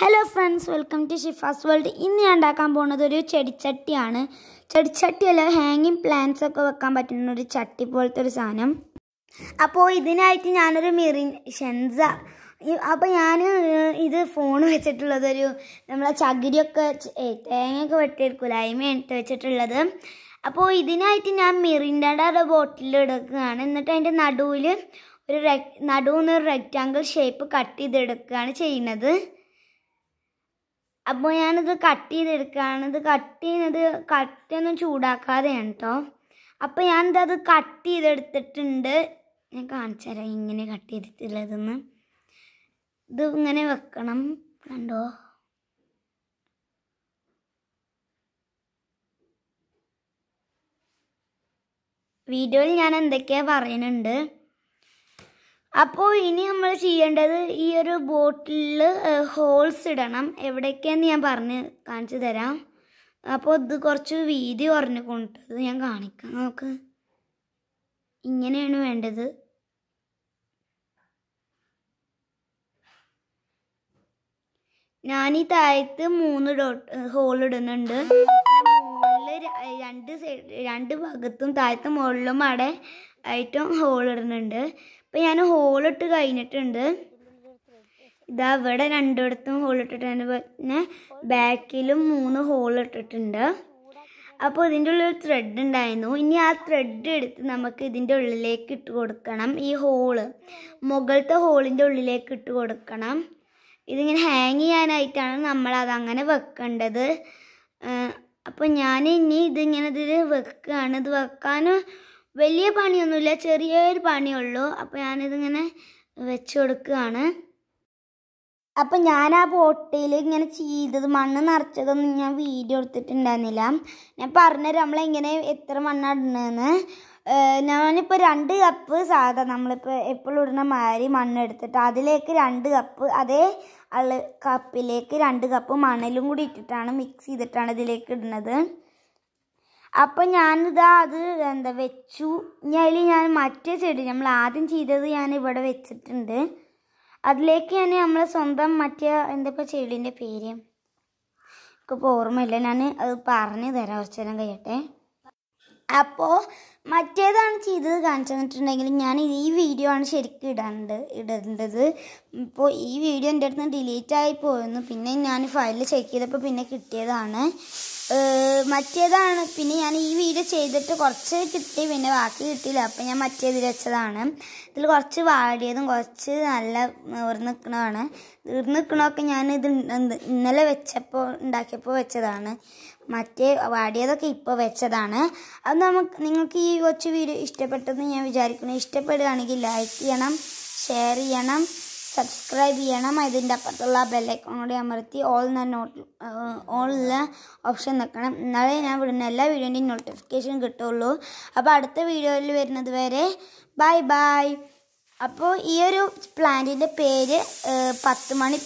hello friends welcome to Shifas world ഇന്ന് ഞാൻ ഉണ്ടാക്കാൻ പോകുന്നത് ഒരു ചെടിച്ചട്ടിയാണ് ചെടിച്ചട്ടിയല്ല ഹാങ്ങിങ് പ്ലാന്റ്സ് ഒക്കെ വെക്കാൻ പറ്റുന്ന ഒരു ചട്ടി പോലത്തെ ഒരു സാധനം അപ്പോൾ ഇതിനായിട്ട് ഞാനൊരു മിറിൻ ഷെൻസ അപ്പോൾ ഞാൻ ഇത് ഫോൺ വെച്ചിട്ടുള്ളതൊരു നമ്മളെ ചകിരിയൊക്കെ തേങ്ങയൊക്കെ വെട്ടിയെടുക്കില്ല അതിമ ഇട്ട് വെച്ചിട്ടുള്ളത് അപ്പോൾ ഇതിനായിട്ട് ഞാൻ മിറിൻ്റെ ഒരു ബോട്ടിൽ എടുക്കുകയാണ് എന്നിട്ട് അതിൻ്റെ നടുവിൽ ഒരു റെ നടുവിൽ നിന്ന് ഒരു റെക്റ്റാങ്കിൾ ഷേപ്പ് കട്ട് ചെയ്തെടുക്കുകയാണ് ചെയ്യുന്നത് അപ്പോൾ ഞാനിത് കട്ട് ചെയ്തെടുക്കുകയാണ് ഇത് കട്ട് ചെയ്യുന്നത് കട്ടൊന്നും ചൂടാക്കാതെയാണ് കേട്ടോ അപ്പോൾ ഞാനിത് അത് കട്ട് ചെയ്തെടുത്തിട്ടുണ്ട് ഞാൻ കാണിച്ചു തരാം ഇങ്ങനെ കട്ട് ചെയ്തിട്ടുള്ളതെന്ന് ഇത് ഇങ്ങനെ വെക്കണം കണ്ടോ വീഡിയോയിൽ ഞാൻ എന്തൊക്കെയാണ് പറയുന്നുണ്ട് അപ്പോൾ ഇനി നമ്മൾ ചെയ്യേണ്ടത് ഈ ഒരു ബോട്ടിലിൽ ഹോൾസ് ഇടണം എവിടേക്കെന്ന് ഞാൻ പറഞ്ഞ് കാണിച്ചു തരാം അപ്പോൾ ഇത് കുറച്ച് വീതി കുറഞ്ഞു കൊണ്ടത് ഞാൻ കാണിക്കാം നമുക്ക് ഇങ്ങനെയാണ് വേണ്ടത് ഞാൻ ഈ താഴത്ത് മൂന്ന് ഡോട്ട് ഹോൾ ഇടുന്നുണ്ട് രണ്ട് സൈഡ് രണ്ട് ഭാഗത്തും താഴത്തെ മുകളിലും അവിടെ ആയിട്ടും ഹോൾ ഇടുന്നുണ്ട് ഇപ്പം ഞാൻ ഹോൾ ഇട്ട് കഴിഞ്ഞിട്ടുണ്ട് ഇതാ ഇവിടെ രണ്ടിടത്തും ഹോൾ ഇട്ടിട്ടുണ്ട് പിന്നെ ബാക്കിലും മൂന്ന് ഹോൾ ഇട്ടിട്ടുണ്ട് അപ്പോൾ ഇതിൻ്റെ ഉള്ളിൽ ഒരു ത്രെഡ് ഉണ്ടായിരുന്നു ഇനി ആ ത്രെഡ് എടുത്ത് നമുക്ക് ഇതിൻ്റെ ഉള്ളിലേക്ക് ഇട്ട് കൊടുക്കണം ഈ ഹോള് മുകളിലത്തെ ഹോളിൻ്റെ ഉള്ളിലേക്ക് ഇട്ട് കൊടുക്കണം ഇതിങ്ങനെ ഹാങ് ചെയ്യാനായിട്ടാണ് നമ്മൾ വെക്കേണ്ടത് അപ്പോൾ ഞാൻ ഇനി ഇതിങ്ങനെ ഇതിൽ വെക്കുകയാണ് ഇത് വെക്കാൻ വലിയ പണിയൊന്നുമില്ല ചെറിയൊരു പണിയേ ഉള്ളൂ അപ്പോൾ ഞാനിതിങ്ങനെ വെച്ച് കൊടുക്കുകയാണ് അപ്പം ഞാൻ ആ ബോട്ടിൽ ഇങ്ങനെ ചെയ്തത് മണ്ണ് നിറച്ചതൊന്നും ഞാൻ വീഡിയോ എടുത്തിട്ടുണ്ടായിരുന്നില്ല ഞാൻ പറഞ്ഞുതരാം നമ്മളെങ്ങനെ എത്ര മണ്ണാണ് ഇടുന്നതെന്ന് ഞാനിപ്പോൾ രണ്ട് കപ്പ് സാധാ നമ്മളിപ്പോൾ എപ്പോഴും ഇടുന്ന മണ്ണ് മണ്ണെടുത്തിട്ട് അതിലേക്ക് രണ്ട് കപ്പ് അതേ അള് കപ്പിലേക്ക് രണ്ട് കപ്പ് മണലും കൂടി ഇട്ടിട്ടാണ് മിക്സ് ചെയ്തിട്ടാണ് ഇതിലേക്ക് ഇടുന്നത് അപ്പം ഞാനിതാ അത് എന്താ വെച്ചു ഞാൻ ഞാൻ മറ്റേ ചെടി നമ്മൾ ആദ്യം ചെയ്തത് ഞാൻ ഇവിടെ വെച്ചിട്ടുണ്ട് അതിലേക്ക് ഞാൻ നമ്മളെ സ്വന്തം മറ്റേ എന്താ ചെടീൻ്റെ പേര് ഇപ്പോൾ ഓർമ്മയില്ല ഞാൻ അത് പറഞ്ഞു തരാം കുറച്ച് നേരം കഴിയട്ടെ അപ്പോൾ മറ്റേതാണ് ചെയ്തത് തന്നിട്ടുണ്ടെങ്കിൽ ഞാൻ ഈ വീഡിയോ ആണ് ശരിക്കും ഇടേണ്ടത് ഇടേണ്ടത് ഇപ്പോൾ ഈ വീഡിയോ എൻ്റെ അടുത്ത് ഡിലീറ്റ് ആയി പോയിരുന്നു പിന്നെ ഞാൻ ഫയൽ ചെക്ക് ചെയ്തപ്പോൾ പിന്നെ കിട്ടിയതാണ് മറ്റേതാണ് പിന്നെ ഞാൻ ഈ വീഡിയോ ചെയ്തിട്ട് കുറച്ച് കിട്ടി പിന്നെ ബാക്കി കിട്ടിയില്ല അപ്പം ഞാൻ മറ്റേതിൽ വെച്ചതാണ് ഇതിൽ കുറച്ച് വാടിയതും കുറച്ച് നല്ല ഉറന്നിക്കണതാണ് ഉറന്നിക്കണമൊക്കെ ഞാൻ ഇത് ഇന്നലെ വെച്ചപ്പോൾ ഉണ്ടാക്കിയപ്പോൾ വെച്ചതാണ് മറ്റേ വാടിയതൊക്കെ ഇപ്പോൾ വെച്ചതാണ് അത് നമുക്ക് നിങ്ങൾക്ക് ഈ കുറച്ച് വീഡിയോ ഇഷ്ടപ്പെട്ടെന്ന് ഞാൻ വിചാരിക്കുന്നു ഇഷ്ടപ്പെടുകയാണെങ്കിൽ ലൈക്ക് ചെയ്യണം ഷെയർ ചെയ്യണം സബ്സ്ക്രൈബ് ചെയ്യണം അതിൻ്റെ അപ്പുറത്തുള്ള ബെല്ലൈക്കോൺ കൂടി അമർത്തി ഓൾ എന്ന നോട്ട് ഓളിലെ ഓപ്ഷൻ നിൽക്കണം എന്നാലേ ഞാൻ വിടുന്ന എല്ലാ വീഡിയോൻ്റെയും നോട്ടിഫിക്കേഷൻ കിട്ടുള്ളൂ അപ്പോൾ അടുത്ത വീഡിയോയിൽ വരുന്നത് വരെ ബൈ ബൈ അപ്പോൾ ഈ ഒരു പ്ലാന്റിൻ്റെ പേര് പത്ത് മണി